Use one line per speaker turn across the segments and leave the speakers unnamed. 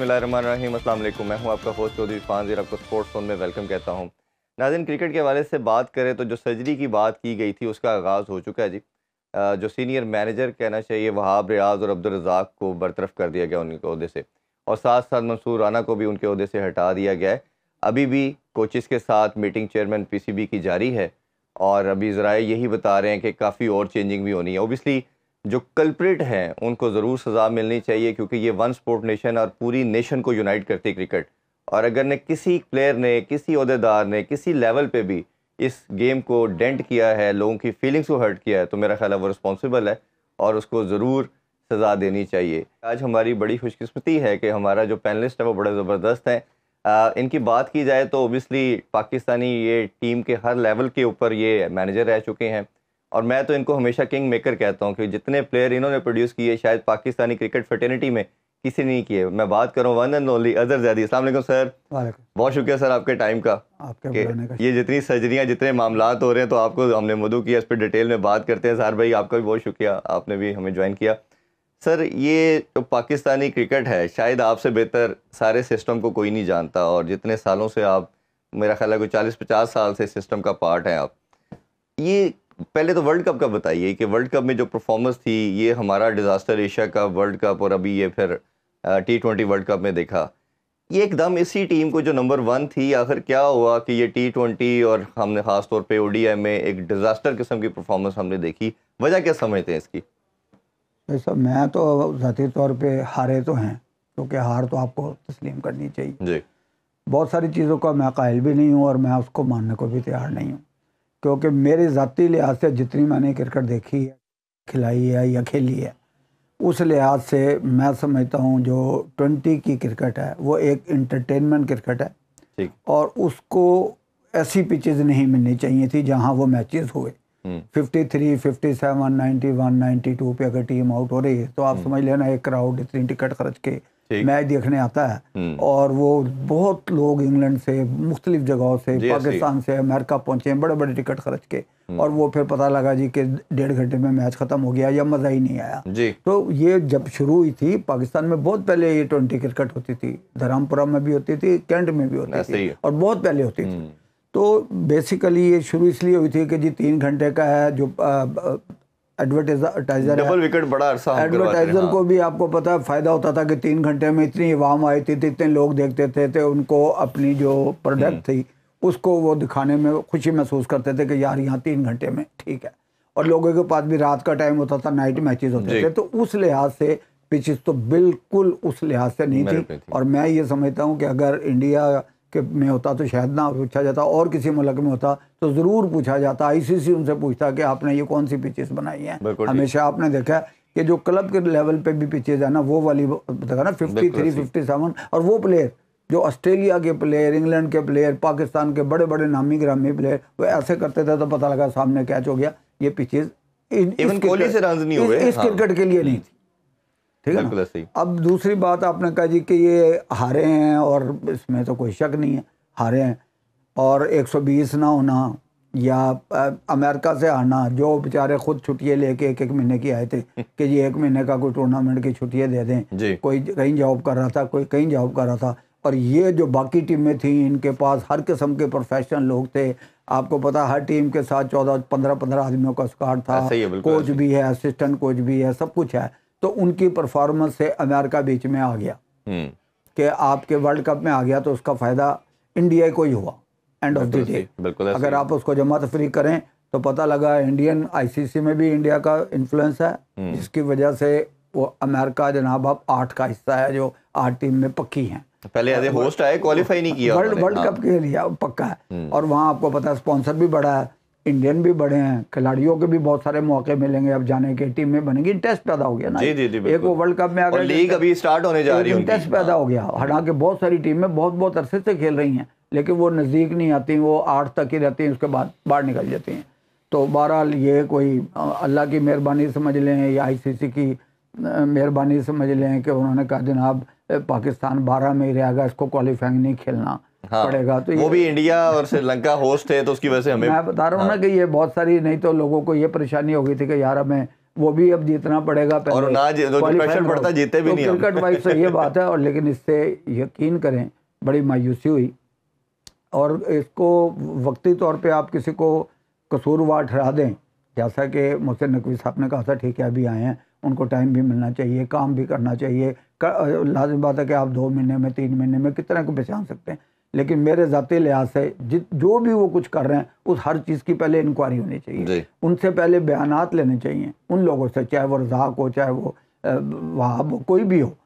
बसमीम मैं हूं आपका होस्ट चौधरी इरफान आपको स्पोर्ट्स जोन में वेलकम कहता हूं नाजिन क्रिकेट के हवाले से बात करें तो जो सर्जरी की बात की गई थी उसका आगाज़ हो चुका है जी जो सीनियर मैनेजर कहना चाहिए वहाब रियाज और रजाक को बरतरफ कर दिया गया उनके अहदे से और साथ साथ मंसूर राना को भी उनके अहदे से हटा दिया गया है अभी भी कोचिस के साथ मीटिंग चेयरमैन पी की जारी है और अभी ज़रा यही बता रहे हैं कि काफ़ी और चेंजिंग भी होनी है ओबियसली जो कल्प्रिट हैं उनको ज़रूर सज़ा मिलनी चाहिए क्योंकि ये वन स्पोर्ट नेशन और पूरी नेशन को यूनाइट करती क्रिकेट और अगर ने किसी प्लेयर ने किसी अहदेदार ने किसी लेवल पे भी इस गेम को डेंट किया है लोगों की फीलिंग्स को हर्ट किया है तो मेरा ख्याल है वो रिस्पॉन्सिबल है और उसको ज़रूर सज़ा देनी चाहिए आज हमारी बड़ी खुशकस्मती है कि हमारा जो पैनलिस्ट है वो बड़े ज़बरदस्त हैं इनकी बात की जाए तो ओबियसली पाकिस्तानी ये टीम के हर लेवल के ऊपर ये मैनेजर रह चुके हैं और मैं तो इनको हमेशा किंग मेकर कहता हूँ क्योंकि जितने प्लेयर इन्होंने प्रोड्यूस किए शायद पाकिस्तानी क्रिकेट फर्टर्निटी में किसी ने नहीं किए मैं बात करूँ one and only Azhar Zaidi असल सर
बहुत
शुक्रिया सर आपके टाइम का
आपके का
ये जितनी सर्जरियाँ जितने मामला हो रहे हैं तो आपको हमने मधु किया इस पर डिटेल में बात करते हैं सहार भाई आपका भी बहुत शुक्रिया आपने भी हमें ज्वाइन किया सर ये जो पाकिस्तानी क्रिकेट है शायद आपसे बेहतर सारे सिस्टम को कोई नहीं जानता और जितने सालों से आप मेरा ख्याल है कोई चालीस पचास साल से सिस्टम का पार्ट हैं आप ये पहले तो वर्ल्ड कप का बताइए कि वर्ल्ड कप में जो परफॉर्मेंस थी ये हमारा डिज़ास्टर एशिया का वर्ल्ड कप और अभी ये फिर टी ट्वेंटी वर्ल्ड कप में देखा ये एकदम इसी टीम को जो नंबर वन थी आखिर क्या हुआ कि ये टी ट्वेंटी और हमने ख़ास तौर पे ओडीआई में एक डिज़ास्टर किस्म की परफॉर्मेंस हमने देखी वजह क्या समझते हैं
इसकी ऐसा मैं तो ज़ाती तौर पे हारे तो हैं क्योंकि तो हार तो आपको तस्लीम करनी चाहिए जी बहुत सारी चीज़ों का मैं कायल भी नहीं हूँ और मैं उसको मानने को भी तैयार नहीं हूँ क्योंकि मेरे ज़ाती लिहाज से जितनी मैंने क्रिकेट देखी है खिलाई है या खेली है उस लिहाज से मैं समझता हूँ जो ट्वेंटी की क्रिकेट है वो एक इंटरटेनमेंट क्रिकेट है ठीक और उसको ऐसी पिचेज नहीं मिलनी चाहिए थी जहाँ वो मैचेस हुए fifty three fifty seven ninety one ninety two पे अगर टीम आउट हो रही है तो आप हम्म। समझ लेना एक क्राउड इतनी टिकट खर्च के मैच देखने आता है हम्म। और वो बहुत लोग इंग्लैंड से मुख्तलिफ जगहों से पाकिस्तान से अमेरिका पहुंचे बड़े बड़े टिकट खर्च के हम्म। और वो फिर पता लगा जी कि डेढ़ घंटे में मैच ख़त्म हो गया या मज़ा ही नहीं आया तो ये जब शुरू हुई थी पाकिस्तान में बहुत पहले ये ट्वेंटी क्रिकेट होती थी धर्मपुरा में भी होती थी कैंट में भी होती थी और बहुत पहले होती थी हम्म। तो बेसिकली ये शुरू इसलिए हुई थी कि जी तीन घंटे का है जो एडवर्टाइजर डबल
विकेट बड़ा अरसा एडवर्टाइजर हाँ। को
भी आपको पता है फ़ायदा होता था कि तीन घंटे में इतनी आवाम आई थी इतने लोग देखते थे तो उनको अपनी जो प्रोडक्ट हम्म। थी उसको वो दिखाने में खुशी महसूस करते थे कि यार यहाँ तीन घंटे में ठीक है और लोगों के पास भी रात का टाइम होता था नाइट मैचेस होते थे तो उस लिहाज से पिचेस तो बिल्कुल उस लिहाज से नहीं थी और मैं ये समझता हूँ कि अगर इंडिया के में होता तो शायद ना पूछा जाता और किसी मुल्क में होता तो ज़रूर पूछा जाता आईसीसी उनसे पूछता कि आपने ये कौन सी पिचेस बनाई हैं हमेशा आपने देखा कि जो क्लब के लेवल पे भी पिचेज है ना वो वाली देखा ना फिफ्टी थ्री फिफ्टी सेवन और वो प्लेयर जो ऑस्ट्रेलिया के प्लेयर इंग्लैंड के प्लेयर पाकिस्तान के बड़े बड़े नामी ग्रामी प्लेयर वो ऐसे करते थे तो पता लगा सामने कैच हो गया ये पिचेज इस क्रिकेट हाँ। के लिए नहीं थी ठीक है बिल्कुल सही अब दूसरी बात आपने कहा जी कि ये हारे हैं और इसमें तो कोई शक नहीं है हारे हैं और 120 ना होना या अमेरिका से आना जो बेचारे खुद छुट्टियाँ लेके एक एक महीने की आए थे कि जी एक महीने का कोई टूर्नामेंट की छुट्टियाँ दे दें कोई कहीं जॉब कर रहा था कोई कहीं जॉब कर रहा था और ये जो बाकी टीमें थी इनके पास हर किस्म के प्रोफेशनल लोग थे आपको पता हर टीम के साथ चौदह पंद्रह पंद्रह आदमियों का स्कॉट था कोच भी है असिस्टेंट कोच भी है सब कुछ है तो उनकी परफॉर्मेंस से अमेरिका बीच में आ गया हम्म। कि आपके वर्ल्ड कप में आ गया तो उसका फ़ायदा इंडिया को ही हुआ एंड ऑफ द डे अगर आप उसको जमा तफरी करें तो पता लगा इंडियन आईसीसी में भी इंडिया का इन्फ्लुएंस है हम्म। जिसकी वजह से वो अमेरिका जनाब अब आठ का हिस्सा है जो आठ टीम में पक्की है
पहले होस्ट आए क्वालिफाई नहीं किया वर्ल्ड वर्ल्ड कप के
लिए पक्का है हम्म। और वहाँ आपको पता है स्पॉन्सर भी बड़ा है इंडियन भी बढ़े हैं खिलाड़ियों के भी बहुत सारे मौके मिलेंगे अब जाने के टीम में बनेगी इंटरेस्ट पैदा हो गया ना जी जी जी एक वो वर्ल्ड कप में अगर लीग अभी स्टार्ट होने जा रही है इंटरेस्ट पैदा हो गया हालांकि बहुत सारी टीमें बहुत बहुत अरसे से खेल रही हैं लेकिन वो नज़दीक नहीं आती वो आठ तक ही रहती हैं उसके बाद बाहर निकल जाती हैं तो बहरहाल ये कोई अल्लाह की मेहरबानी समझ लें या आई की मेहरबानी समझ लें कि उन्होंने कहा जनाब पाकिस्तान बारह में ही रहेगा इसको क्वालिफाइंग नहीं खेलना हाँ, पड़ेगा तो वो भी
इंडिया और श्रीलंका होस्ट है तो उसकी वजह से हमें मैं बता रहा हूँ हाँ,
ना कि ये बहुत सारी नहीं तो लोगों को ये परेशानी हो गई थी कि यार हमें वो भी अब जीतना पड़ेगा और ना प्रेशर पड़ता जीते भी तो नहीं क्रिकेट वाइज से ये बात है और लेकिन इससे यकीन करें बड़ी मायूसी हुई और इसको वक्ती तौर पर आप किसी को कसूरवार ठहरा दें जैसा कि मुहसिन नकवी साहब ने कहा था ठीक है अभी आए हैं उनको टाइम भी मिलना चाहिए काम भी करना चाहिए कर, लाजम बात है कि आप दो महीने में तीन महीने में कितना को पहचान सकते हैं लेकिन मेरे ज़ाते लिहाज से जित जो भी वो कुछ कर रहे हैं उस हर चीज़ की पहले इंक्वायरी होनी चाहिए उनसे पहले बयान लेने चाहिए उन लोगों से चाहे वो रजाक हो चाहे वो वहाब कोई भी हो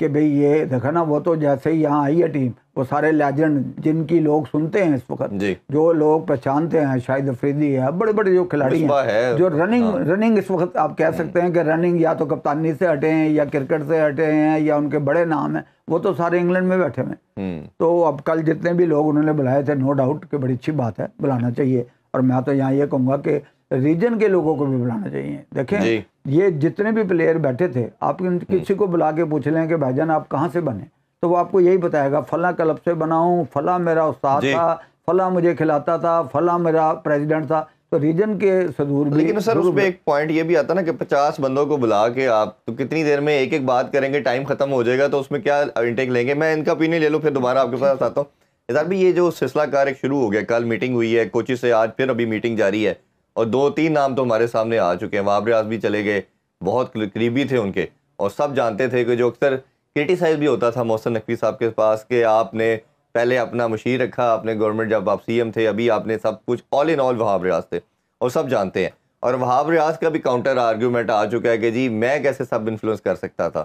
कि भाई ये देखा ना वो तो जैसे ही यहाँ आई है टीम वो सारे लेजेंड जिनकी लोग सुनते हैं इस वक्त जो लोग पहचानते हैं शाहिद अफरीदी है बड़े बड़े जो खिलाड़ी हैं है, जो रनिंग हाँ। रनिंग इस वक्त आप कह सकते हैं कि रनिंग या तो कप्तानी से हटे हैं या क्रिकेट से हटे हैं या उनके बड़े नाम हैं वो तो सारे इंग्लैंड में बैठे हुए हम्म। तो अब कल जितने भी लोग उन्होंने बुलाए थे नो डाउट कि बड़ी अच्छी बात है बुलाना चाहिए और मैं तो यहाँ ये कहूँगा कि रीजन के लोगों को भी बुलाना चाहिए देखें ये जितने भी प्लेयर बैठे थे आप हम्म। किसी को बुला के पूछ लें कि भाईजान आप कहाँ से बने तो वो आपको यही बताएगा फला क्लब से बना हूँ फला मेरा उस्ताद था फला मुझे खिलाता था फला मेरा प्रेसिडेंट था तो रीजन के सदूर भी लेकिन सर उसमें एक
पॉइंट ये भी आता ना कि पचास बंदों को बुला के आप तो कितनी देर में एक एक बात करेंगे टाइम खत्म हो जाएगा तो उसमें क्या इंटेक लेंगे मैं इनका पीने ले लूँ फिर दोबारा आपके पास आता हूँ इधर भी ये जो सिलसिला कार्य शुरू हो गया कल मीटिंग हुई है कोची से आज फिर अभी मीटिंग जारी है और दो तीन नाम तो हमारे सामने आ चुके हैं वाब रियाज भी चले गए बहुत करीबी थे उनके और सब जानते थे कि जो अक्सर क्रिटिसाइज भी होता था मोहसन नकवी साहब के पास कि आपने पहले अपना मशीर रखा आपने गवर्नमेंट जब आप सी थे अभी आपने सब कुछ all in all Wahab Riaz थे और सब जानते हैं और वहाब रियाज का भी काउंटर आर्ग्यूमेंट आ चुका है कि जी मैं कैसे सब इन्फ्लुएंस कर सकता था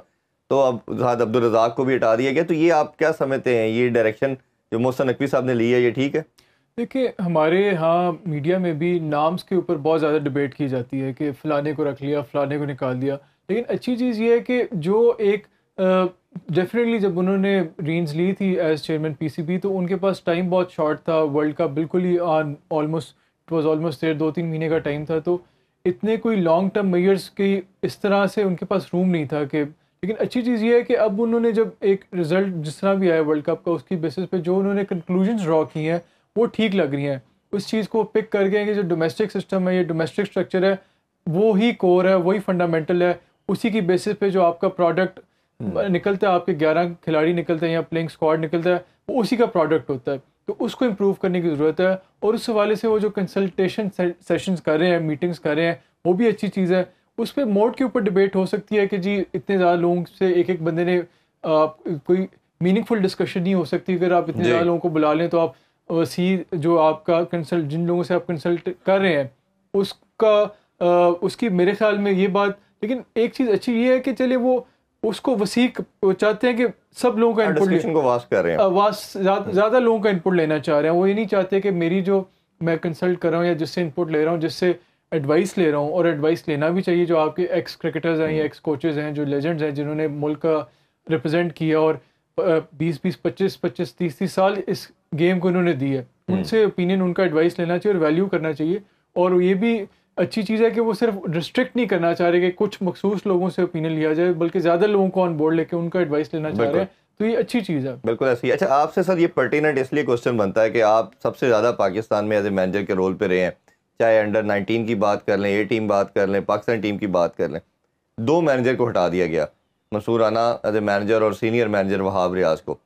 तो अब जहाद अब्दुलरजाक को भी हटा दिया गया तो ये आप क्या समझते हैं ये डायरेक्शन जो मोहसन नकवी साहब ने ली है ये ठीक है
देखिए हमारे यहाँ मीडिया में भी नाम्स के ऊपर बहुत ज़्यादा डिबेट की जाती है कि फ़लाने को रख लिया फ़लाने को निकाल दिया लेकिन अच्छी चीज़ ये है कि जो एक डेफिनेटली जब उन्होंने रीन्स ली थी एज चेयरमैन पीसीबी तो उनके पास टाइम बहुत शॉर्ट था वर्ल्ड कप बिल्कुल ही on almost it was almost there दो तीन महीने का टाइम था तो इतने कोई लॉन्ग टर्म मेयर्स की इस तरह से उनके पास रूम नहीं था कि लेकिन अच्छी चीज़ ये है कि अब उन्होंने जब एक रिज़ल्ट जिस तरह भी आया वर्ल्ड कप का उसकी बेसिस पे जो उन्होंने कंक्लूजन ड्रॉ किए हैं वो ठीक लग रही हैं उस चीज़ को पिक करके कि जो डोमेस्टिक सिस्टम है ये डोमेस्टिक स्ट्रक्चर है वो ही कोर है वही फंडामेंटल है उसी की बेसिस पे जो आपका प्रोडक्ट हम्म। निकलता है आपके ग्यारह खिलाड़ी निकलते हैं या प्लेइंग स्क्वाड निकलता है वो उसी का प्रोडक्ट होता है तो उसको इम्प्रूव करने की ज़रूरत है और उस हवाले से वो जो कंसल्टेशन सेशंस कर रहे हैं मीटिंग्स कर रहे हैं वो भी अच्छी चीज़ है उस पर मोड के ऊपर डिबेट हो सकती है कि जी इतने ज़्यादा लोगों से एक एक बंदे ने आ, कोई मीनिंगफुल डिस्कशन नहीं हो सकती अगर आप इतने ज़्यादा लोगों को बुला लें तो आप वसी जो आपका कंसल्ट जिन लोगों से आप कंसल्ट कर रहे हैं उसका उसकी मेरे ख्याल में ये बात लेकिन एक चीज़ अच्छी ये है कि चलिए वो उसको वसीक चाहते हैं कि सब लोगों का इनपुट को वास कर रहे हैं वास ज़्यादा हम्म। लोगों का इनपुट लेना चाह रहे हैं वो ये नहीं चाहते कि मेरी जो मैं कंसल्ट कर रहा हूँ या जिससे इनपुट ले रहा हूँ जिससे एडवाइस ले रहा हूँ और एडवाइस लेना भी चाहिए जो आपके एक्स क्रिकेटर्स हैं या एक्स हम्म। कोचेज़ हैं जो लेजेंड्स हैं जिन्होंने मुल्क का रिप्रजेंट किया और बीस बीस पच्चीस पच्चीस तीस तीस साल इस गेम को इन्होंने दी है हम्म। उनसे ओपिनियन उनका एडवाइस लेना चाहिए और वैल्यू करना चाहिए और ये भी अच्छी चीज़ है कि वो सिर्फ रिस्ट्रिक्ट नहीं करना चाह रहे कि कुछ मखसूस लोगों से ओपिनियन लिया जाए बल्कि ज़्यादा लोगों को ऑन बोर्ड लेके उनका एडवाइस लेना चाह रहे हैं तो ये अच्छी चीज़ है
बिल्कुल ऐसी अच्छा आपसे सर ये पर्टिनेंट इसलिए क्वेश्चन बनता है कि आप सबसे ज़्यादा पाकिस्तान में एज ए मैनेजर के रोल पर रहे हैं चाहे अंडर नाइनटीन की बात कर लें ए टीम बात कर लें पाकिस्तान टीम की बात कर लें दो मैनेजर को हटा दिया गया Mansoor Rana as a manager और सीनियर मैनेजर वहाब रियाज को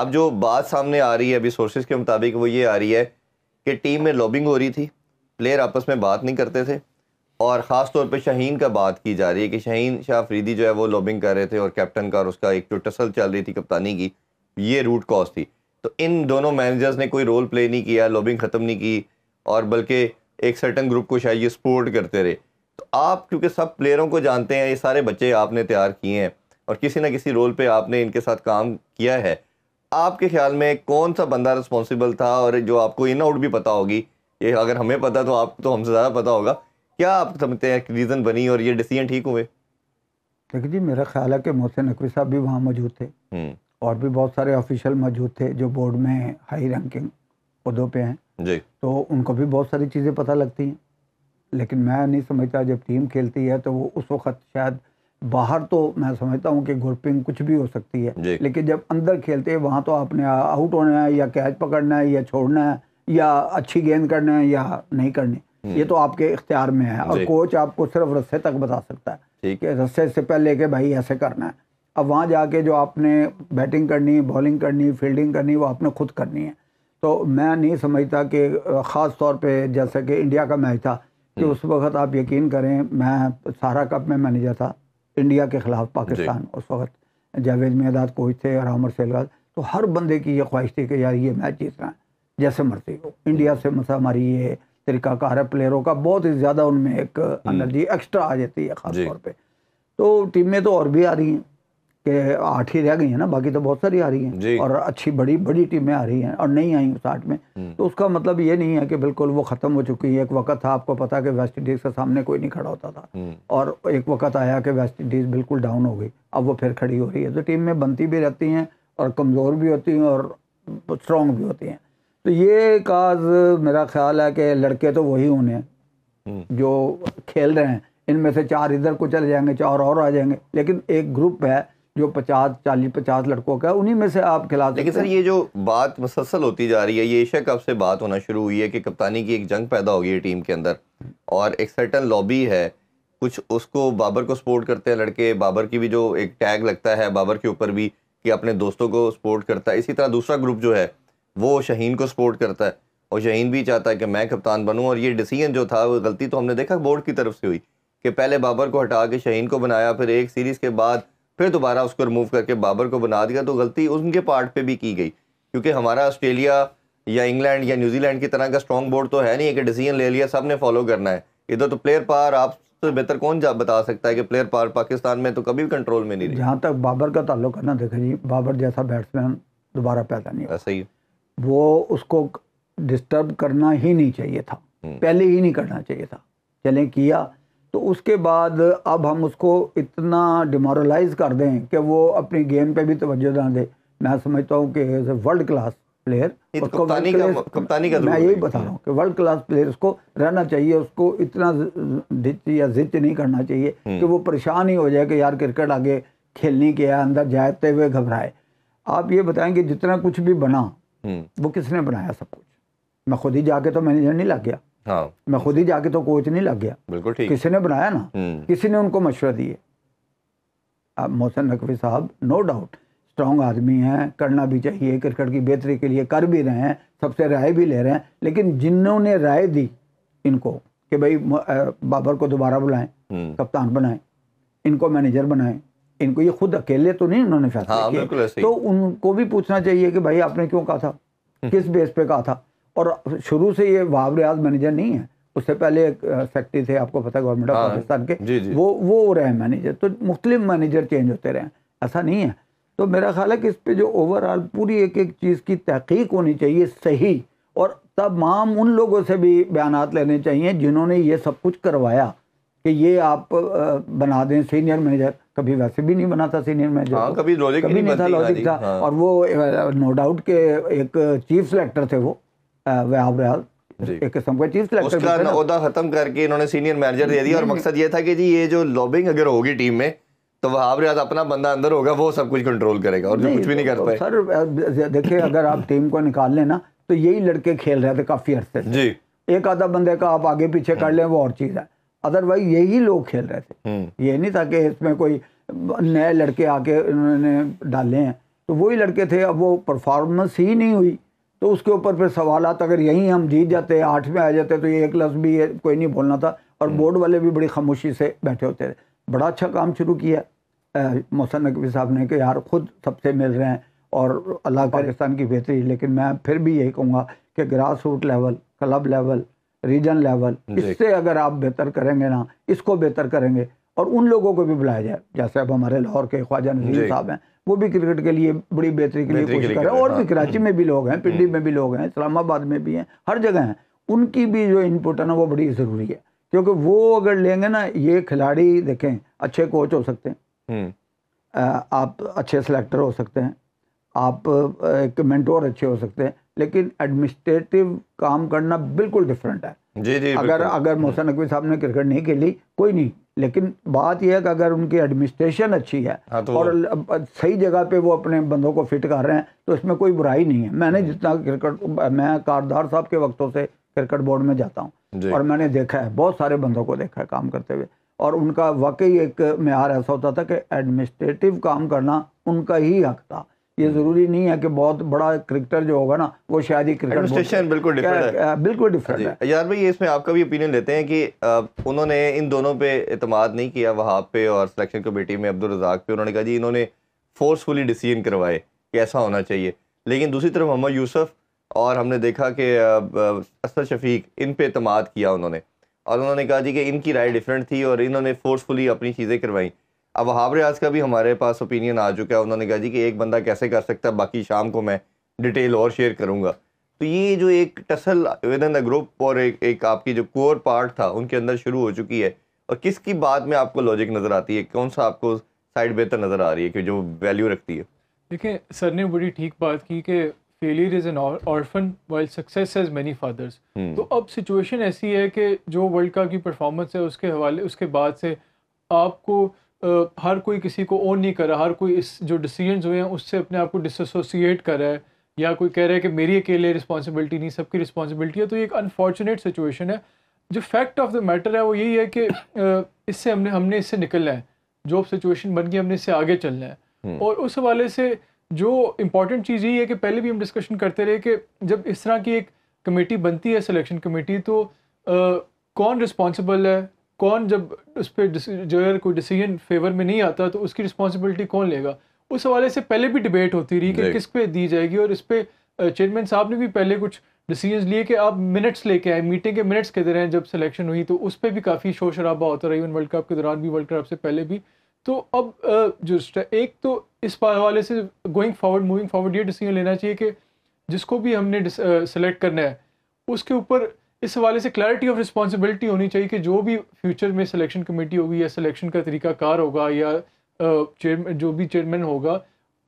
अब जो बात सामने आ रही है अभी सोर्सेज के मुताबिक वो ये आ रही है कि टीम में लॉबिंग हो रही थी प्लेयर आपस में बात नहीं करते थे और ख़ास तौर पे शहीन का बात की जा रही है कि शहीन शाह फरीदी जो है वो लॉबिंग कर रहे थे और कैप्टन का और उसका एक जो टसल चल रही थी कप्तानी की ये रूट कॉज थी तो इन दोनों मैनेजर्स ने कोई रोल प्ले नहीं किया लॉबिंग ख़त्म नहीं की और बल्कि एक सर्टन ग्रुप को शायद ये सपोर्ट करते रहे तो आप क्योंकि सब प्लेयरों को जानते हैं ये सारे बच्चे आपने तैयार किए हैं और किसी ना किसी रोल पे आपने इनके साथ काम किया है आपके ख्याल में कौन सा बंदा रिस्पॉन्सिबल था और जो आपको इन आउट भी पता होगी ये अगर हमें पता तो आप तो हमसे ज़्यादा पता होगा क्या आप समझते हैं रीज़न बनी और ये डिसीजन ठीक
हुए देखिए जी मेरा ख्याल है कि मोहसिन नकवी साहब भी वहाँ मौजूद थे हम्म। और भी बहुत सारे ऑफिशियल मौजूद थे जो बोर्ड में हाई रैंकिंग पदों पे हैं जी तो उनको भी बहुत सारी चीज़ें पता लगती हैं लेकिन मैं नहीं समझता जब टीम खेलती है तो वो उस वक्त शायद बाहर तो मैं समझता हूँ कि ग्रुपिंग कुछ भी हो सकती है लेकिन जब अंदर खेलते हैं वहाँ तो आपने आउट होना है या कैच पकड़ना है या छोड़ना है या अच्छी गेंद करना है या नहीं करनी हम्म। ये तो आपके इख्तियार में है और कोच आपको सिर्फ रस्से तक बता सकता है कि रस्से से पहले के भाई ऐसे करना है अब वहाँ जाके जो आपने बैटिंग करनी बॉलिंग करनी फील्डिंग करनी वो आपने खुद करनी है तो मैं नहीं समझता कि ख़ास तौर पे जैसे कि इंडिया का मैच था कि उस वक्त आप यकीन करें मैं सारा कप में मैनेजर था इंडिया के खिलाफ पाकिस्तान उस वक्त जावेद मेदाद कोच थे और अमर सेलगाज तो हर बंदे की ये ख्वाहिश थी कि यार ये मैच जीतना है जैसे मरते हो इंडिया से मतलब हमारी ये तरीकाकार है प्लेयरों का बहुत ही ज़्यादा उनमें एक हम्म। एनर्जी एक्स्ट्रा आ जाती है ख़ास तौर पर तो टीमें तो और भी आ रही हैं कि आठ ही रह गई है ना बाकी तो बहुत सारी आ रही हैं और अच्छी बड़ी बड़ी टीमें आ रही हैं और नहीं आई उस आठ में हम्म। तो उसका मतलब ये नहीं है कि बिल्कुल वो ख़त्म हो चुकी है एक वक्त था आपको पता कि वेस्ट इंडीज़ के सामने कोई नहीं खड़ा होता था हम्म। और एक वक्त आया कि वेस्ट इंडीज़ बिल्कुल डाउन हो गई अब वो फिर खड़ी हो रही है तो टीम में बनती भी रहती हैं और कमज़ोर भी होती हैं और स्ट्रॉन्ग भी होती हैं तो ये काज मेरा ख्याल है कि लड़के तो वही होने हम्म। जो खेल रहे हैं इनमें से चार इधर को चले जाएंगे चार और आ जाएंगे लेकिन एक ग्रुप है जो पचास चालीस पचास लड़कों का उन्हीं में से आप खिला लेकिन सर ये
जो बात मुसलसल होती जा रही है ये एशिया कप से बात होना शुरू हुई है कि कप्तानी की एक जंग पैदा होगी टीम के अंदर और एक सर्टन लॉबी है कुछ उसको बाबर को सपोर्ट करते हैं लड़के बाबर की भी जो एक टैग लगता है बाबर के ऊपर भी कि अपने दोस्तों को सपोर्ट करता है इसी तरह दूसरा ग्रुप जो है वो शहीन को सपोर्ट करता है और शहीन भी चाहता है कि मैं कप्तान बनूँ और ये डिसीजन जो था वो गलती तो हमने देखा बोर्ड की तरफ से हुई कि पहले बाबर को हटा के शहीन को बनाया फिर एक सीरीज़ के बाद फिर दोबारा उसको रिमूव करके बाबर को बना दिया तो गलती उनके पार्ट पे भी की गई क्योंकि हमारा ऑस्ट्रेलिया या इंग्लैंड या न्यूजीलैंड की तरह का स्ट्रॉन्ग बोर्ड तो है नहीं है कि डिसीजन ले लिया सब ने फॉलो करना है इधर तो प्लेयर पार आप तो बेहतर कौन जा बता सकता है कि प्लेयर पार पाकिस्तान में तो कभी कंट्रोल में नहीं रही जहाँ
तक बाबर का ताल्लुक है ना देखें जी बाबर जैसा बैट्समैन दोबारा पैदा नहीं ऐसा ही वो उसको डिस्टर्ब करना ही नहीं चाहिए था हम्म। पहले ही नहीं करना चाहिए था चलें किया तो उसके बाद अब हम उसको इतना डिमोरलाइज कर दें कि वो अपनी गेम पे भी तवज्जो ना दे मैं समझता हूँ कि वर्ल्ड क्लास प्लेयर कप्तानी का, कप्तानी का मैं यही बता रहा हूँ कि वर्ल्ड क्लास प्लेयर उसको रहना चाहिए उसको इतना धिच या जिद नहीं करना चाहिए हम्म। कि वो परेशान ही हो जाए कि यार क्रिकेट आगे के या अंदर जाते हुए घबराए आप ये बताएं कि जितना कुछ भी बना
हम्म।
वो किसने बनाया सब कुछ मैं खुद ही जाके तो मैनेजर नहीं लग गया हाँ मैं खुद ही जाके तो कोच नहीं लग गया बिल्कुल ठीक किसी ने बनाया ना हम्म। किसी ने उनको मशवरा दिए अब मोहसन नकवी साहब नो डाउट स्ट्रांग आदमी हैं करना भी चाहिए क्रिकेट की बेहतरी के लिए कर भी रहे हैं सबसे राय भी ले रहे हैं लेकिन जिन्होंने राय दी इनको कि भाई बाबर को दोबारा बुलाएं हम्म। कप्तान बनाएं इनको मैनेजर बनाएं इनको ये खुद अकेले तो नहीं उन्होंने फैसला हाँ, किया तो उनको भी पूछना चाहिए कि भाई आपने क्यों कहा था हम्म। किस बेस पे कहा था और शुरू से ये वहाब रियाज मैनेजर नहीं है उससे पहले एक सेक्रेटरी थे आपको पता गवर्नमेंट ऑफ पाकिस्तान के जी, जी। वो वो रहे हैं मैनेजर तो मुख्तलि मैनेजर चेंज होते रहे ऐसा नहीं है तो मेरा ख्याल है कि इस पर जो ओवरऑल पूरी एक एक चीज़ की तहकीक होनी चाहिए सही और तमाम उन लोगों से भी बयान लेने चाहिए जिन्होंने ये सब कुछ करवाया कि ये आप बना दें सीनियर मैनेजर कभी वैसे भी नहीं बना था सीनियर मैनेजर हाँ, कभी कभी नहीं, नहीं था लॉजिक था हाँ। और वो नो डाउट के एक चीफ सेलेक्टर थे वो वहाब एक किस्म का चीज करके हम्म। था
जो लॉबिंग तो तो करेगा तो
सर अगर आप टीम को निकाल लेना तो यही लड़के खेल रहे थे काफी जी एक आधा बंदे का आप आगे पीछे कर हम्म। ले वो और चीज़ है अदरवाइज यही लोग खेल रहे थे हम्म। ये नहीं था कि इसमें कोई नए लड़के आके उन्होंने डाले हैं तो वही लड़के थे अब वो परफॉर्मेंस ही नहीं हुई तो उसके ऊपर फिर सवाल आता अगर यहीं हम जीत जाते आठ में आ जाते तो ये एक लफ्ज़ भी कोई नहीं बोलना था और हम्म। बोर्ड वाले भी बड़ी खामोशी से बैठे होते थे बड़ा अच्छा काम शुरू किया मोहसन नकवी साहब ने कि यार खुद सबसे मिल रहे हैं और अल्लाह पाकिस्तान की बेहतरी लेकिन मैं फिर भी यही कहूँगा कि grass root level club level region level इससे अगर आप बेहतर करेंगे ना इसको बेहतर करेंगे और उन लोगों को भी बुलाया जाए जैसे अब हमारे लाहौर के ख्वाजा नजीर साहब हैं वो भी क्रिकेट के लिए बड़ी बेहतरी के लिए कोशिश कर रहे हैं और भी हाँ। कराची में भी लोग हैं हम्म। पिंडी में भी लोग हैं इस्लामाबाद में भी हैं हर जगह हैं उनकी भी जो इनपुट है ना वो बड़ी ज़रूरी है क्योंकि वो अगर लेंगे ना ये खिलाड़ी देखें अच्छे कोच हम्म। हो सकते
हैं
आप अच्छे सेलेक्टर हो सकते हैं आप एक मेंटोर अच्छे हो सकते हैं लेकिन एडमिनिस्ट्रेटिव काम करना बिल्कुल डिफरेंट है
जी जी अगर
अगर हम्म। मोहसन नकवी साहब ने क्रिकेट नहीं खेली कोई नहीं लेकिन बात यह है कि अगर उनकी एडमिनिस्ट्रेशन अच्छी है हाँ तो और सही जगह पे वो अपने बंदों को फिट कर रहे हैं तो इसमें कोई बुराई नहीं है मैंने हम्म। जितना क्रिकेट मैं कारदार साहब के वक्तों से क्रिकेट बोर्ड में जाता हूँ और मैंने देखा है बहुत सारे बंदों को देखा है काम करते हुए और उनका वाकई एक म्यार ऐसा होता था कि एडमिनिस्ट्रेटिव काम करना उनका ही हक था ये हम्म। जरूरी नहीं है कि बहुत बड़ा क्रिकेटर जो होगा ना वो शायद ही क्रिकेट बिल्कुल डिफरेंट है बिल्कुल डिफरेंट
है यार भाई इसमें आपका भी ओपिनियन लेते हैं कि उन्होंने इन दोनों पे अतमाद नहीं किया वहाँ पे और सिलेक्शन कमेटी में अब्दुल रजाक पे उन्होंने कहा जी इन्होंने फोर्सफुली डिसीजन करवाए कि ऐसा होना चाहिए लेकिन दूसरी तरफ मोहम्मद यूसुफ और हमने देखा कि असद शफीक इन पे अतमाद किया उन्होंने और उन्होंने कहा जी कि इनकी राय डिफरेंट थी और इन्होंने फोर्सफुली अपनी चीज़ें करवाई अब वहाब रियाज का भी हमारे पास ओपिनियन आ चुका है उन्होंने कहा जी कि एक बंदा कैसे कर सकता है बाकी शाम को मैं डिटेल और शेयर करूँगा तो ये जो एक tussle within the group और एक, एक आपकी जो कोर पार्ट था उनके अंदर शुरू हो चुकी है और किसकी बात में आपको लॉजिक नज़र आती है कौन सा आपको साइड बेहतर नज़र आ रही है कि जो वैल्यू रखती है
देखिए सर ने बड़ी ठीक बात की कि failure is an orphan while success has many fathers तो अब सिचुएशन ऐसी है कि जो वर्ल्ड कप की परफॉर्मेंस है उसके हवाले उसके बाद से आपको हर कोई किसी को ओन नहीं कर रहा हर कोई इस जो डिसीजन हुए हैं उससे अपने आप को डिसोसिएट कर रहा है या कोई कह रहा है कि मेरी अकेले रिस्पॉन्सिबिलिटी नहीं सबकी रिस्पॉन्सिबिलिटी है तो ये एक अनफॉर्चुनेट सिचुएशन है जो फैक्ट ऑफ द मैटर है वो यही है कि इससे हमने हमने इससे निकलना है जो सिचुएशन बन गई हमने इससे आगे चलना है हम्म। और उस हवाले से जो इम्पॉर्टेंट चीज़ यही है कि पहले भी हम डिस्कशन करते रहे कि जब इस तरह की एक कमेटी बनती है सिलेक्शन कमेटी तो आ, कौन रिस्पॉन्सिबल है कौन जब उस पर जो है कोई डिसीजन फेवर में नहीं आता तो उसकी रिस्पॉन्सिबिलिटी कौन लेगा उस हवाले से पहले भी डिबेट होती रही कि किस पे दी जाएगी और इस पर चेयरमैन साहब ने भी पहले कुछ डिसीजन लिए कि आप मिनट्स लेके आए मीटिंग के मिनट्स के दौरान जब सिलेक्शन हुई तो उस पर भी काफ़ी शोर शराबा होता रहा इवन वर्ल्ड कप के दौरान भी वर्ल्ड कप से पहले भी तो अब जो एक तो इस हवाले से गोइंग फॉरवर्ड मूविंग फॉरवर्ड ये डिसीजन लेना चाहिए कि जिसको भी हमने सेलेक्ट करना है उसके ऊपर इस हवाले से क्लैरिटी ऑफ रिस्पॉन्सिबिलिटी होनी चाहिए कि जो भी फ्यूचर में सिलेक्शन कमेटी होगी या सिलेक्शन का तरीका कार होगा या चेयरमैन जो भी चेयरमैन होगा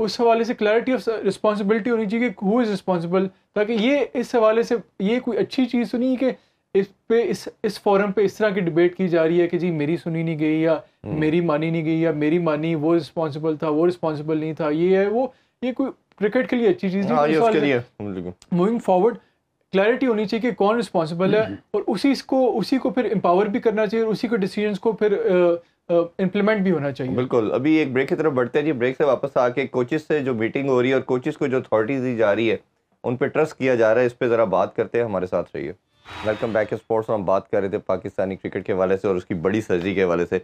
उस हवाले से क्लैरिटी ऑफ रिस्पॉन्सिबिलिटी होनी चाहिए कि हु इज़ रिस्पॉन्सिबल ताकि ये इस हवाले से ये कोई अच्छी चीज़ सुनी तो कि इस पे इस इस फोरम पे इस तरह की डिबेट की जा रही है कि जी मेरी सुनी नहीं गई या हम्म। मेरी मानी नहीं गई या मेरी मानी वो रिस्पॉन्सिबल था वो रिस्पॉन्सिबल नहीं था ये है वो ये कोई क्रिकेट के लिए अच्छी चीज़ नहीं हाँ, मूविंग फॉरवर्ड क्लैरिटी होनी चाहिए कि कौन रिस्पॉन्सिबल है और उसी को उसी को फिर एम्पावर भी करना चाहिए और उसी को डिसीजन को फिर इम्प्लीमेंट भी होना चाहिए
बिल्कुल अभी एक ब्रेक की तरफ बढ़ते हैं जी ब्रेक से वापस आके कोचिज़ से जो मीटिंग हो रही है और कोचिज़ को जो अथॉरिटीज दी जा रही है उन पर ट्रस्ट किया जा रहा है इस पर ज़रा बात करते हैं हमारे साथ रहिए वेलकम बैक स्पोर्ट्स हम बात कर रहे थे पाकिस्तानी क्रिकेट के हवाले से और उसकी बड़ी सर्जरी के हवाले से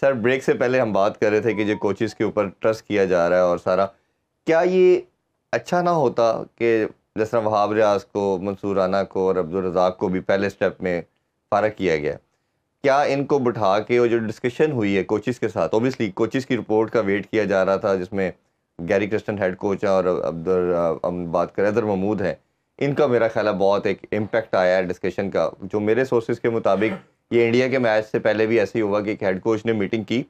सर ब्रेक से पहले हम बात कर रहे थे कि जो कोचिज़ के ऊपर ट्रस्ट किया जा रहा है और सारा क्या ये अच्छा ना होता कि जिस तरह वहाब रियाज को मंसूर राना को और अब्दुलरजाक को भी पहले स्टेप में फ़ारग किया गया क्या इनको बिठा के और जो डिस्कशन हुई है कोचिज़ के साथ ओबियसली कोचिज़ की रिपोर्ट का वेट किया जा रहा था जिसमें गैरी क्रिस्टन हेड कोच हैं और अब्दुल हम बात करें अदर महमूद हैं इनका मेरा ख्याल बहुत एक इम्पेक्ट आया है डिस्कशन का जो मेरे सोर्सेज के मुताबिक ये इंडिया के मैच से पहले भी ऐसे ही हुआ कि एक हेड कोच ने मीटिंग की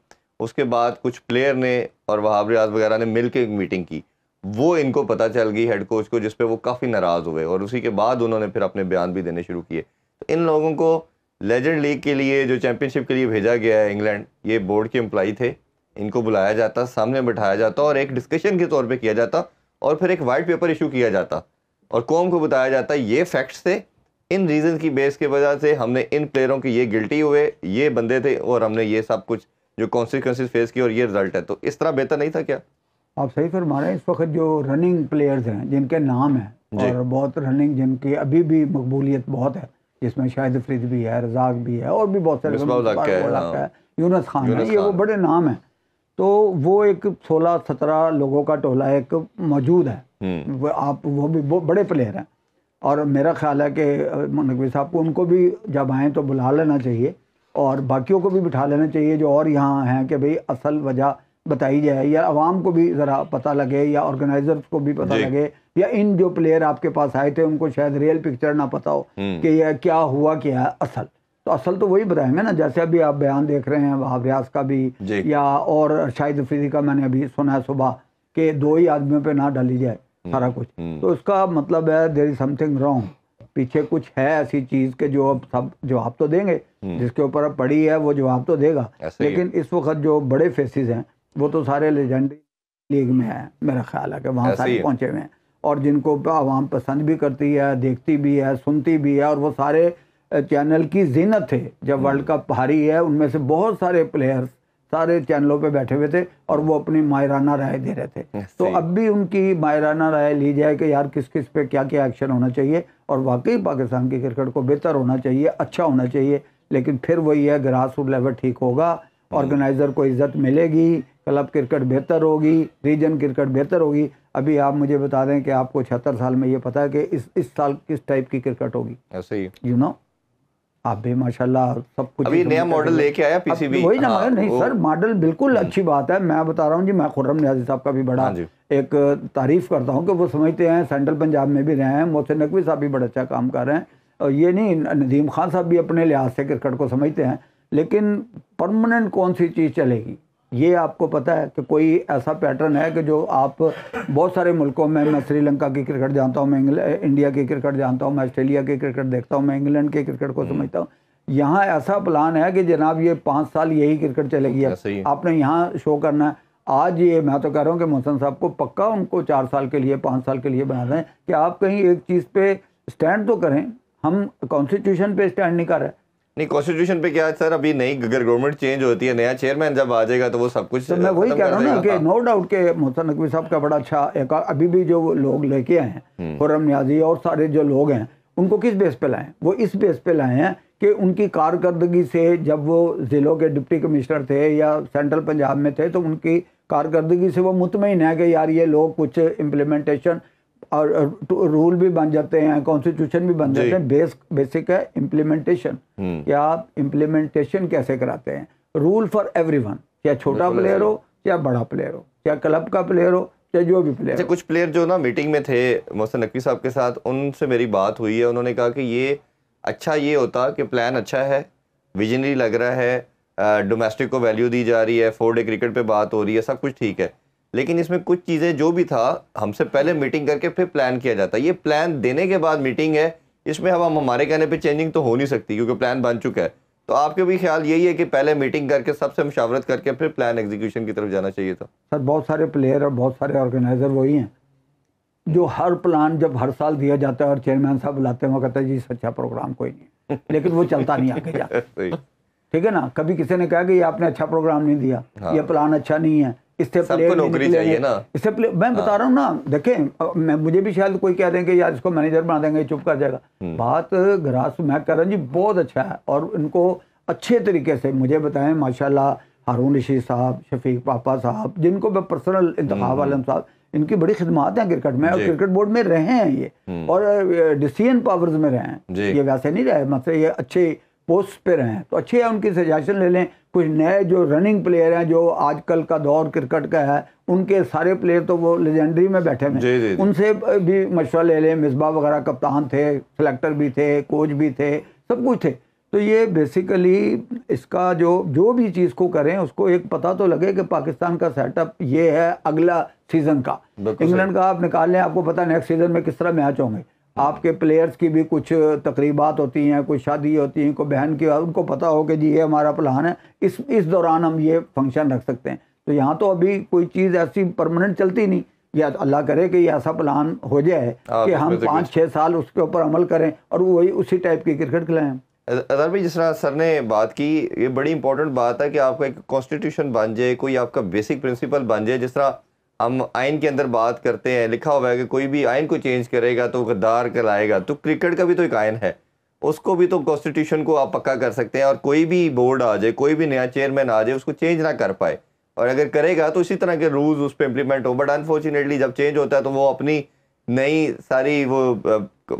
उसके बाद कुछ प्लेयर ने और वहाब रियाज वगैरह ने मिल के एक मीटिंग की वो इनको पता चल गई हेड कोच को जिस पे वो काफ़ी नाराज़ हुए और उसी के बाद उन्होंने फिर अपने बयान भी देने शुरू किए तो इन लोगों को लेजेंड लीग के लिए जो चैम्पियनशिप के लिए भेजा गया है इंग्लैंड ये बोर्ड के एम्प्लाई थे इनको बुलाया जाता सामने बैठाया जाता और एक डिस्कशन के तौर पर किया जाता और फिर एक वाइट पेपर इशू किया जाता और कौम को बताया जाता ये फैक्ट्स थे इन रीज़न की बेस के वजह से हमने इन प्लेयरों के ये गिल्टी हुए ये बंदे थे और हमने ये सब कुछ जो कॉन्सिक्वेंसिस फेस किए और ये रिजल्ट है तो इस तरह बेहतर नहीं था क्या
आप सही फरमा रहे हैं इस वक्त जो रनिंग प्लेयर्स हैं जिनके नाम हैं और बहुत रनिंग जिनकी अभी भी मकबूलियत बहुत है जिसमें शाहिद अफरीद भी है रजाक भी है और भी बहुत सारे मतलब हाँ। यूनस खान है ये वो बड़े नाम हैं तो वो एक सोलह सत्रह लोगों का टोला एक मौजूद है हम्म। आप वो भी बड़े प्लेयर हैं और मेरा ख्याल है कि नकवी साहब को उनको भी जब आएँ तो बुला लेना चाहिए और बाकियों को भी बिठा लेना चाहिए जो और यहाँ हैं कि भाई असल वजह बताई जाए या आवाम को भी ज़रा पता लगे या ऑर्गेनाइजर्स को भी पता लगे या इन जो प्लेयर आपके पास आए थे उनको शायद रियल पिक्चर ना पता हो हम्म। कि यह क्या हुआ क्या है असल तो असल तो वही बताएंगे मैं ना जैसे अभी आप बयान देख रहे हैं वहाब रियाज का भी या और शाहिद फ्री का मैंने अभी सुना है सुबह के दो ही आदमियों पर ना डाली जाए हम्म, सारा कुछ हम्म। तो उसका मतलब है देर इज समथिंग रॉन्ग पीछे कुछ है ऐसी चीज के जो अब सब जवाब तो देंगे जिसके ऊपर अब पड़ी है वो जवाब तो देगा लेकिन इस वक्त जो बड़े फेसेस हैं वो तो सारे लेजेंडरी लीग में है मेरा ख्याल है कि वहाँ सारे पहुँचे हुए हैं और जिनको आवाम पसंद भी करती है देखती भी है सुनती भी है और वो सारे चैनल की जीनत थे जब हम्म। वर्ल्ड कप हारी है उनमें से बहुत सारे प्लेयर्स सारे चैनलों पे बैठे हुए थे और वो अपनी मायराना राय दे रहे थे तो अब भी उनकी मायराना राय ली जाए कि यार किस किस पे क्या क्या एक्शन होना चाहिए और वाकई पाकिस्तान की क्रिकेट को बेहतर होना चाहिए अच्छा होना चाहिए लेकिन फिर वही है ग्रास रूट लेवल ठीक होगा ऑर्गेनाइज़र हम्म। को इज्जत मिलेगी क्लब क्रिकेट बेहतर होगी रीजन क्रिकेट बेहतर होगी अभी आप मुझे बता दें कि आपको छिहत्तर साल में ये पता है कि इस इस साल किस टाइप की क्रिकेट होगी ऐसे ही यू you नो know? आप भी माशाल्लाह सब कुछ अभी नया मॉडल लेके आया पीसीबी वही ना हाँ, नहीं सर मॉडल बिल्कुल हम्म। अच्छी बात है मैं बता रहा हूँ जी मैं खुर्रम न्याजी साहब का भी बड़ा हाँ एक तारीफ करता हूँ कि वो समझते हैं सेंट्रल पंजाब में भी रहे हैं मोहसिन नकवी साहब भी बड़ा अच्छा काम कर रहे हैं और ये नहीं नदीम खान साहब भी अपने लिहाज से क्रिकेट को समझते हैं लेकिन परमानेंट कौन सी चीज़ चलेगी ये आपको पता है कि कोई ऐसा पैटर्न है कि जो आप बहुत सारे मुल्कों में मैं श्रीलंका की क्रिकेट जानता हूँ मैं इंडिया की क्रिकेट जानता हूँ मैं ऑस्ट्रेलिया की क्रिकेट देखता हूँ मैं इंग्लैंड के क्रिकेट को समझता हूँ यहाँ ऐसा प्लान है कि जनाब ये पाँच साल यही क्रिकेट चलेगी अच्छा, आपने यहाँ शो करना है आज ये मैं तो कह रहा हूँ कि मोहसन साहब को पक्का उनको चार साल के लिए पाँच साल के लिए बना दें कि आप कहीं एक चीज़ पे स्टैंड तो करें हम कॉन्स्टिट्यूशन पे स्टैंड नहीं कर रहे
नहीं कॉन्स्टिट्यूशन पे क्या है सर अभी नई अगर गवर्नमेंट चेंज होती है नया चेयरमैन जब आ जाएगा तो वो सब कुछ तो मैं वही कह रहा हूँ कि
नो हाँ। डाउट के मोहसन नकवी साहब का बड़ा अच्छा एक अभी भी जो लोग लेके आए हैं हम्म। खुरम न्याजी और सारे जो लोग हैं उनको किस बेस पे लाए वो इस बेस पे लाए हैं कि उनकी कारकर्दगी से जब वो ज़िलों के डिप्टी कमिश्नर थे या सेंट्रल पंजाब में थे तो उनकी कारकर्दगी से वो मुतमिन है कि यार ये लोग कुछ इम्प्लीमेंटेशन और तो रूल भी बन जाते हैं कॉन्स्टिट्यूशन भी बन जाते हैं बेस बेसिक है इम्प्लीमेंटेशन कि आप इम्प्लीमेंटेशन कैसे कराते हैं रूल फॉर एवरीवन चाहे छोटा प्लेयर हो या बड़ा प्लेयर हो या क्लब का प्लेयर हो या जो भी प्लेयर अच्छा, कुछ
प्लेयर जो ना मीटिंग में थे मोहसिन नकवी साहब के साथ उनसे मेरी बात हुई है उन्होंने कहा कि ये अच्छा ये होता कि प्लान अच्छा है विजनरी लग रहा है डोमेस्टिक को वैल्यू दी जा रही है फोर डे क्रिकेट पर बात हो रही है सब कुछ ठीक है लेकिन इसमें कुछ चीज़ें जो भी था हमसे पहले मीटिंग करके फिर प्लान किया जाता है ये प्लान देने के बाद मीटिंग है इसमें अब हम हमारे कहने पे चेंजिंग तो हो नहीं सकती क्योंकि प्लान बन चुका है तो आपके भी ख्याल यही है कि पहले मीटिंग करके सबसे मुशावरत करके फिर प्लान एग्जीक्यूशन की तरफ जाना चाहिए था
सर बहुत सारे प्लेयर और बहुत सारे ऑर्गेनाइज़र वही हैं जो हर प्लान जब हर साल दिया जाता है और चेयरमैन साहब बुलाते हैं वो कहते हैं जी सच्चा प्रोग्राम कोई नहीं लेकिन वो चलता नहीं
आगे
ठीक है ना कभी किसी ने कहा कि ये आपने अच्छा प्रोग्राम नहीं दिया हाँ। ये प्लान अच्छा नहीं है इससे नौकरी चाहिए ना इससे मैं बता हाँ। रहा हूँ ना देखें मैं मुझे भी शायद कोई कह देंगे यार इसको मैनेजर बना देंगे चुप कर जाएगा हम्म। बात ग्रास मैं कह रहा हूँ जी बहुत अच्छा है और इनको अच्छे तरीके से मुझे बताएं माशाल्लाह हारून रशीद साहब शफीक पापा साहब जिनको मैं पर्सनल इंतखाब हम्म। आलम साहब इनकी बड़ी खिदमत हैं क्रिकेट में और क्रिकेट बोर्ड में रहे हैं ये हम्म। और डिसीजन पावर्स में रहे हैं ये वैसे नहीं रहे मतलब ये अच्छे पोस्ट पे रहें तो अच्छी है उनकी सजेशन ले लें कुछ नए जो रनिंग प्लेयर हैं जो आजकल का दौर क्रिकेट का है उनके सारे प्लेयर तो वो लेजेंडरी में बैठे हैं उनसे भी मशवरा ले लें मिसबा वगैरह कप्तान थे सेलेक्टर भी थे कोच भी थे सब कुछ थे तो ये बेसिकली इसका जो जो भी चीज़ को करें उसको एक पता तो लगे कि पाकिस्तान का सेटअप ये है अगला सीज़न का इंग्लैंड का आप निकाल लें आपको पता नेक्स्ट सीज़न में किस तरह मैच होंगे आपके प्लेयर्स की भी कुछ तकरीबात होती हैं कुछ शादी होती हैं कोई बहन की उनको पता हो कि जी ये हमारा प्लान है इस इस दौरान हम ये फंक्शन रख सकते हैं तो यहाँ तो अभी कोई चीज़ ऐसी परमानेंट चलती नहीं या अल्लाह करे कि ऐसा प्लान हो जाए कि हम पाँच छः साल उसके ऊपर अमल करें और वही उसी टाइप की क्रिकेट खिलाएँ
अदर भाई जिस तरह सर ने बात की ये बड़ी इंपॉर्टेंट बात है कि आपका एक कॉन्स्टिट्यूशन बन जाए कोई आपका बेसिक प्रिंसिपल बन जाए जिस तरह हम आइन के अंदर बात करते हैं लिखा हुआ है कि कोई भी आइन को चेंज करेगा तो गद्दार कराएगा तो क्रिकेट का भी तो एक आयन है उसको भी तो कॉन्स्टिट्यूशन को आप पक्का कर सकते हैं और कोई भी बोर्ड आ जाए कोई भी नया चेयरमैन आ जाए उसको चेंज ना कर पाए और अगर करेगा तो इसी तरह के रूल्स उस पर इम्प्लीमेंट हो बट अनफॉर्चुनेटली जब चेंज होता है तो वो अपनी नई सारी वो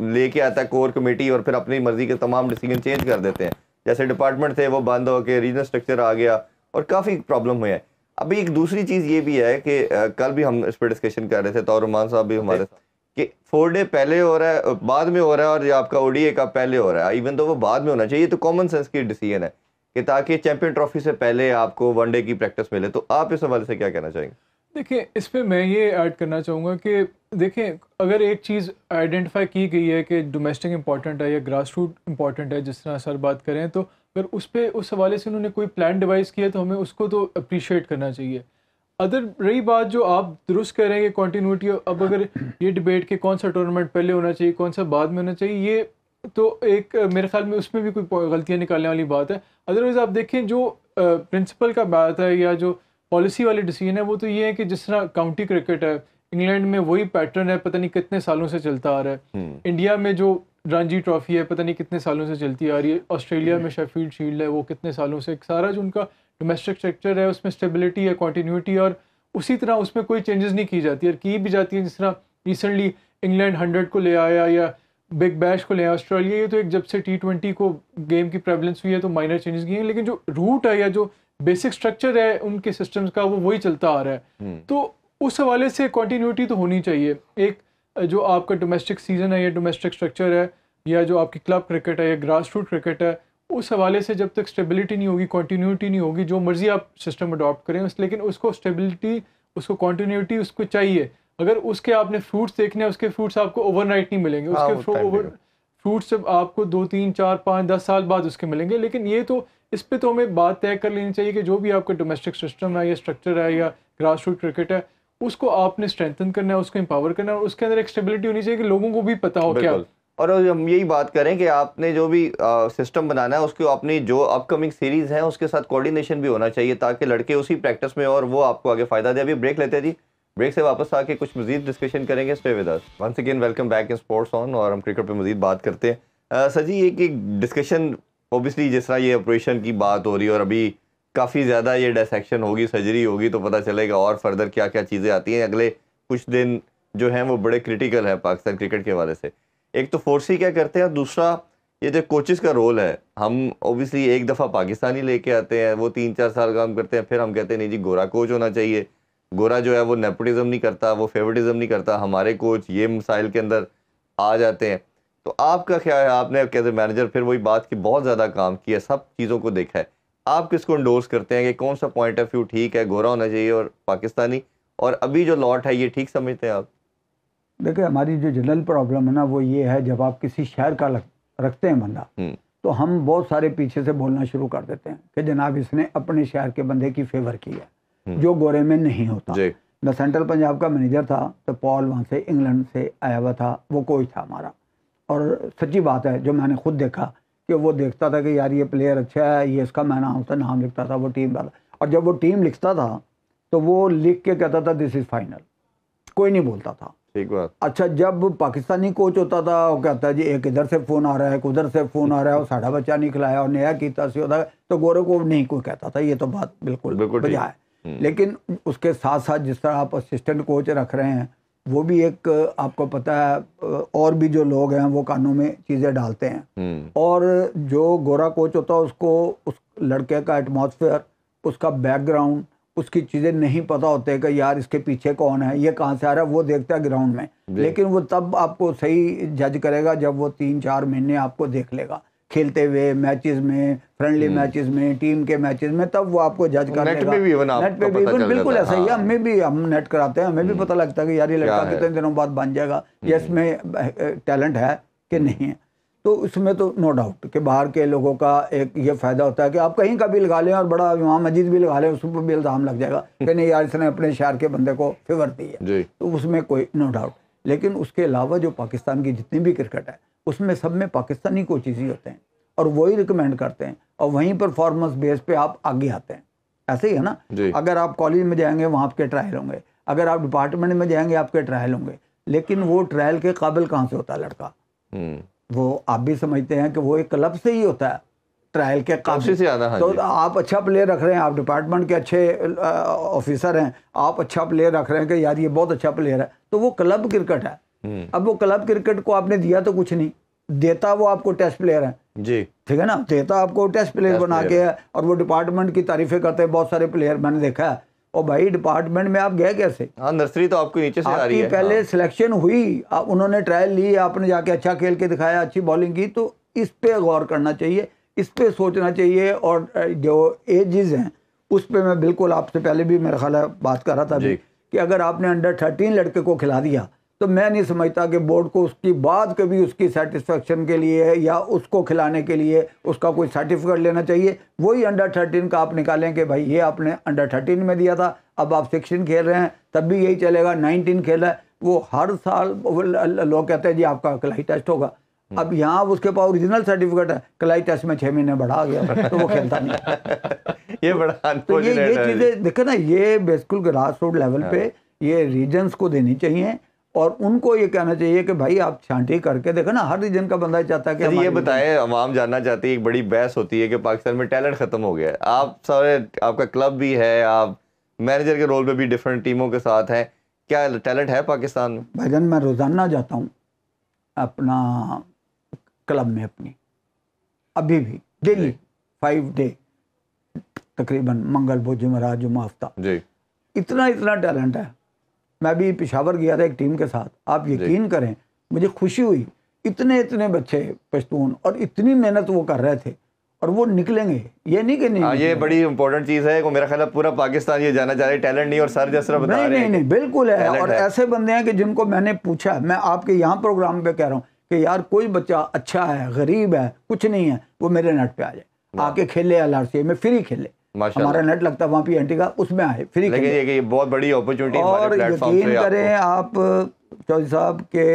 लेके आता है कोर कमेटी और फिर अपनी मर्जी के तमाम डिसीजन चेंज कर देते हैं जैसे डिपार्टमेंट थे वो बंद हो के रीजनल स्ट्रक्चर आ गया और काफ़ी प्रॉब्लम हुई है अभी एक दूसरी चीज़ ये भी है कि कल भी हम इस पर डिस्कशन कर रहे थे तो रोमान साहब भी हमारे साथ कि फोर डे पहले हो रहा है बाद में हो रहा है और आपका ओडीए का पहले हो रहा है इवन तो वो बाद में होना चाहिए तो कॉमन सेंस की डिसीजन है कि ताकि चैंपियन ट्रॉफी से पहले आपको वनडे की प्रैक्टिस मिले तो आप इस हवाले से क्या कहना चाहेंगे
देखिए इस पर मैं ये ऐड करना चाहूँगा कि देखें अगर एक चीज़ आइडेंटिफाई की गई है कि डोमेस्टिक इंपॉर्टेंट है या ग्रास रूट इंपॉर्टेंट है जिस तरह सर बात करें तो अगर उस पर उस हवाले से उन्होंने कोई प्लान डिवाइस किया तो हमें उसको तो अप्रिशिएट करना चाहिए अदर रही बात जो आप दुरुस्त कह रहे हैं कि कॉन्टीन्यूटी अब अगर ये डिबेट के कौन सा टूर्नामेंट पहले होना चाहिए कौन सा बाद में होना चाहिए ये तो एक मेरे ख्याल में उसमें भी कोई गलतियाँ निकालने वाली बात है अदरवाइज़ आप देखें जो प्रिंसिपल का बात है या जो पॉलिसी वाले डिसीजन है वो तो ये है कि जिस तरह काउंटी क्रिकेट है इंग्लैंड में वही पैटर्न है पता नहीं कितने सालों से चलता आ रहा है इंडिया हम्म। में जो रणजी ट्रॉफी है पता नहीं कितने सालों से चलती आ रही है ऑस्ट्रेलिया में शेफील्ड हम्म। शील्ड है वो कितने सालों से सारा जो उनका डोमेस्टिक स्ट्रक्चर है उसमें स्टेबिलिटी है कॉन्टीन्यूटी और उसी तरह उसमें कोई चेंजेस नहीं की जाती और की भी जाती है जिस तरह रिसेंटली इंग्लैंड हंड्रेड को ले आया या बिग बैश को ले आया ऑस्ट्रेलिया ये तो एक जब से टी ट्वेंटी को गेम की प्रेवलेंस हुई है तो माइनर चेंजेस किए हैं लेकिन जो रूट है या जो बेसिक स्ट्रक्चर है उनके सिस्टम्स का वो वही चलता आ रहा है हम्म। तो उस हवाले से कॉन्टीन्यूटी तो होनी चाहिए एक जो आपका डोमेस्टिक सीजन है या डोमेस्टिक स्ट्रक्चर है या जो आपकी क्लब क्रिकेट है या ग्रास रूट क्रिकेट है उस हवाले से जब तक स्टेबिलिटी नहीं होगी कॉन्टीन्यूटी नहीं होगी जो मर्ज़ी आप सिस्टम अडॉप्ट करें उस लेकिन उसको स्टेबिलिटी उसको कॉन्टीन्यूटी उसको चाहिए अगर उसके आपने फ्रूट्स देखने हैं उसके फ्रूट्स आपको ओवरनाइट नहीं मिलेंगे हाँ, उसके ओवर फ्रूट्स जब आपको दो तीन चार पाँच दस साल बाद उसके मिलेंगे लेकिन ये तो इस पर तो हमें बात तय कर लेनी चाहिए कि जो भी आपका डोमेस्टिक सिस्टम है या स्ट्रक्चर है या ग्रास रूट क्रिकेट है उसको आपने स्ट्रेंथन करना है उसको एम्पावर करना है और उसके अंदर एक स्टेबिलिटी होनी चाहिए कि लोगों को भी पता हो क्या
और हम यही बात करें कि आपने जो भी सिस्टम बनाना है उसको अपनी जो अपकमिंग सीरीज़ है उसके साथ कोऑर्डिनेशन भी होना चाहिए ताकि लड़के उसी प्रैक्टिस में और वो आपको आगे फ़ायदा दे अभी ब्रेक लेते जी ब्रेक से वापस आके कुछ मजीद डिस्कशन करेंगे stay with us once again welcome back in sports on और हम क्रिकेट पर मजीद बात करते हैं सर जी एक एक डिस्कशन ओबियसली जिस तरह ये ऑपरेशन की बात हो रही है और अभी काफ़ी ज़्यादा ये डिसेक्शन होगी सर्जरी होगी तो पता चलेगा और फर्दर क्या क्या चीज़ें आती हैं अगले कुछ दिन जो हैं वो बड़े क्रिटिकल हैं पाकिस्तान क्रिकेट के हवाले से एक तो फोर्स ही क्या करते हैं और दूसरा ये जो कोचेस का रोल है हम ओबियसली एक दफ़ा पाकिस्तानी लेके आते हैं वो तीन चार साल काम करते हैं फिर हम कहते हैं नहीं जी गोरा कोच होना चाहिए गोरा जो है वो नेपटिज़म नहीं करता वो फेवरेटिज्म नहीं करता हमारे कोच ये मसाइल के अंदर आ जाते हैं तो आपका ख्याल है आपने कैसे मैनेजर फिर वही बात की बहुत ज़्यादा काम किया सब चीज़ों को देखा है आप किसको इंडोर्स करते हैं कि कौन सा पॉइंट ऑफ व्यू ठीक है गोरा होना चाहिए और पाकिस्तानी और अभी जो लॉट है ये ठीक समझते हैं आप
देखिए हमारी जो जनरल प्रॉब्लम है ना वो ये है जब आप किसी शहर का लग, रखते हैं बंदा हम्म। तो हम बहुत सारे पीछे से बोलना शुरू कर देते हैं कि जनाब इसने अपने शहर के बंदे की फेवर की है हम्म। जो गोरे में नहीं होता मैं सेंट्रल पंजाब का मैनेजर था तो पॉल वहाँ से इंग्लैंड से आया हुआ था वो कोई था हमारा और सच्ची बात है जो मैंने खुद देखा कि वो देखता था कि यार ये प्लेयर अच्छा है ये इसका मैं नाम होता नाम लिखता था वो टीम वाला और जब वो टीम लिखता था तो वो लिख के कहता था दिस इज़ फाइनल कोई नहीं बोलता था ठीक बात अच्छा जब पाकिस्तानी कोच होता था वो कहता जी एक इधर से फ़ोन आ रहा है एक उधर से फ़ोन आ रहा है और साढ़ा बच्चा नहीं खिलाया और नया किया सी होता तो गौरव को नहीं कोई कहता था ये तो बात बिल्कुल बिल्कुल है हम्म। लेकिन उसके साथ साथ जिस तरह आप असिस्टेंट कोच रख रहे हैं वो भी एक आपको पता है और भी जो लोग हैं वो कानों में चीज़ें डालते हैं हम्म। और जो गोरा कोच होता है उसको उस लड़के का एटमोसफेयर उसका बैकग्राउंड उसकी चीज़ें नहीं पता होते कि यार इसके पीछे कौन है ये कहाँ से आ रहा है वो देखता है ग्राउंड में लेकिन वो तब आपको सही जज करेगा जब वो तीन चार महीने आपको देख लेगा खेलते हुए मैचेस में फ्रेंडली हम्म। मैचेस में टीम के मैचेस में तब वो आपको जज कर नेट पे भी नेट पे भी भी बिल्कुल ऐसा ही है हाँ। हमें भी हम नेट कराते हैं हमें भी हम्म। पता लगता है कि यार ये लड़का कितने दिनों बाद बन जाएगा ये इसमें टैलेंट है कि हम्म। नहीं है तो उसमें तो नो डाउट कि बाहर के लोगों का एक ये फ़ायदा होता है कि आप कहीं का भी लगा लें और बड़ा इमाम मस्जिद भी लगा लें उस पर भी इल्ज़ाम लग जाएगा कि नहीं यार इसने अपने शहर के बंदे को फेवर दी है तो उसमें कोई नो डाउट लेकिन उसके अलावा जो पाकिस्तान की जितनी भी क्रिकेट है उसमें सब में पाकिस्तानी कोचिज ही होते हैं और वही रिकमेंड करते हैं और वहीं परफॉर्मेंस बेस पर आप आगे आते हैं ऐसे ही है ना अगर आप कॉलेज में जाएंगे वहाँ आपके ट्रायल होंगे अगर आप डिपार्टमेंट में जाएंगे आपके ट्रायल होंगे लेकिन वो ट्रायल के काबिल कहाँ से होता है लड़का हम्म। वो आप भी समझते हैं कि वो एक क्लब से ही होता है ट्रायल के काफी से ज्यादा हाँ तो आप अच्छा प्लेयर रख रहे हैं आप डिपार्टमेंट के अच्छे ऑफिसर हैं आप अच्छा प्लेयर रख रहे हैं कि यार ये बहुत अच्छा प्लेयर है तो वो क्लब क्रिकेट है हम्म। अब वो क्लब क्रिकेट को आपने दिया तो कुछ नहीं देता वो आपको टेस्ट प्लेयर है जी ठीक है ना देता आपको टेस्ट प्लेयर टेस्ट बना प्लेयर। के है और वो डिपार्टमेंट की तारीफें करते हैं बहुत सारे प्लेयर मैंने देखा है और भाई डिपार्टमेंट में आप गए कैसे
नर्सरी हाँ, तो आपको नीचे से आ रही है पहले हाँ।
सिलेक्शन हुई आप उन्होंने ट्रायल ली आपने जाके अच्छा खेल के दिखाया अच्छी बॉलिंग की तो इस पर गौर करना चाहिए इस पर सोचना चाहिए और जो एजेस हैं उस पर मैं बिल्कुल आपसे पहले भी मेरा ख्याल बात कर रहा था कि अगर आपने अंडर थर्टीन लड़के को खिला दिया तो मैं नहीं समझता कि बोर्ड को उसकी बाद कभी उसकी सेटिस्फेक्शन के लिए या उसको खिलाने के लिए उसका कोई सर्टिफिकेट लेना चाहिए वही अंडर थर्टीन का आप निकालें कि भाई ये आपने अंडर थर्टीन में दिया था अब आप सिक्सटीन खेल रहे हैं तब भी यही चलेगा नाइनटीन खेला है वो हर साल लोग कहते हैं जी आपका कलाई टेस्ट होगा हम्म। अब यहाँ उसके पास ओरिजिनल सर्टिफिकेट है कलाई टेस्ट में छः महीने बढ़ा गया तो वो खेलता
नहीं ये बड़ा तो ये ये चीज़ें
देखे ना ये बेस्कुल ग्रास रूट लेवल पे ये रीजन्स को देनी चाहिए और उनको ये कहना चाहिए कि भाई आप छांटी करके देखो ना हर रीजन का बंदा चाहता है कि ये
बताएं अवाम जानना चाहती है एक बड़ी बहस होती है कि पाकिस्तान में टैलेंट ख़त्म हो गया है आप सारे आपका क्लब भी है आप मैनेजर के रोल पे भी डिफरेंट टीमों के साथ हैं क्या टैलेंट है पाकिस्तान में
भाईजान मैं रोज़ाना जाता हूँ अपना क्लब में अपनी अभी भी डेली फाइव डे तकरीबन मंगल बुध जुमेरात जुमा हफ्ता जी इतना इतना टैलेंट है मैं भी पिशावर गया था एक टीम के साथ आप यकीन करें मुझे खुशी हुई इतने इतने बच्चे पश्तून और इतनी मेहनत वो कर रहे थे और वो निकलेंगे ये नहीं कि नहीं आ, हाँ, ये बड़ी
इंपॉर्टेंट चीज है को मेरा ख्याल पूरा पाकिस्तान ये जाना चाह रहा है टैलेंट नहीं और सर जैसा बता नहीं, रहे नहीं नहीं
बिल्कुल है और है। ऐसे बंदे हैं कि जिनको मैंने पूछा मैं आपके यहाँ प्रोग्राम पे कह रहा हूँ कि यार कोई बच्चा अच्छा है गरीब है कुछ नहीं है वो मेरे नट पे आ जाए आके खेले एल में फ्री खेले हमारा नेट लगता है वहाँ पी एंटी का उसमें आए फ्री लेकिन
ये बहुत बड़ी अपॉर्चुनिटी और यकीन करें
आप चौधरी साहब के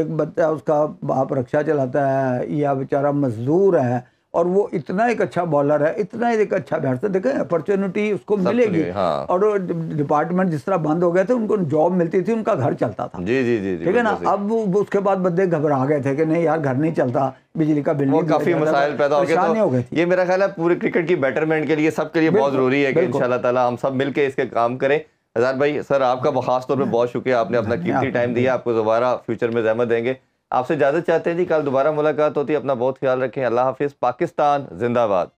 एक बच्चा उसका बाप रक्षा चलाता है या बेचारा मजदूर है और वो इतना एक अच्छा बॉलर है इतना एक अच्छा बैट्समैन देखें अपॉर्चुनिटी उसको मिलेगी हाँ। और डिपार्टमेंट जिस तरह बंद हो गए थे उनको जॉब मिलती थी उनका घर चलता था
जी जी जी ठीक है ना
अब उसके बाद बंदे घबरा गए थे कि नहीं यार घर नहीं चलता बिजली का बिल और काफी मसाइल पैदा हो गए
तो ये मेरा ख्याल है पूरे क्रिकेट की बेटरमेंट के लिए सबके लिए बहुत जरूरी है कि इन ताला हम सब मिलके इसके काम करें हजार भाई सर आपका खास तौर पर बहुत शुक्रिया आपने अपना कीमती टाइम दिया आपको दोबारा फ्यूचर में जहमत देंगे आपसे इजाज़त चाहते हैं जी कल दोबारा मुलाकात होती है अपना बहुत ख्याल रखें अल्लाह हाफिज़ पाकिस्तान जिंदाबाद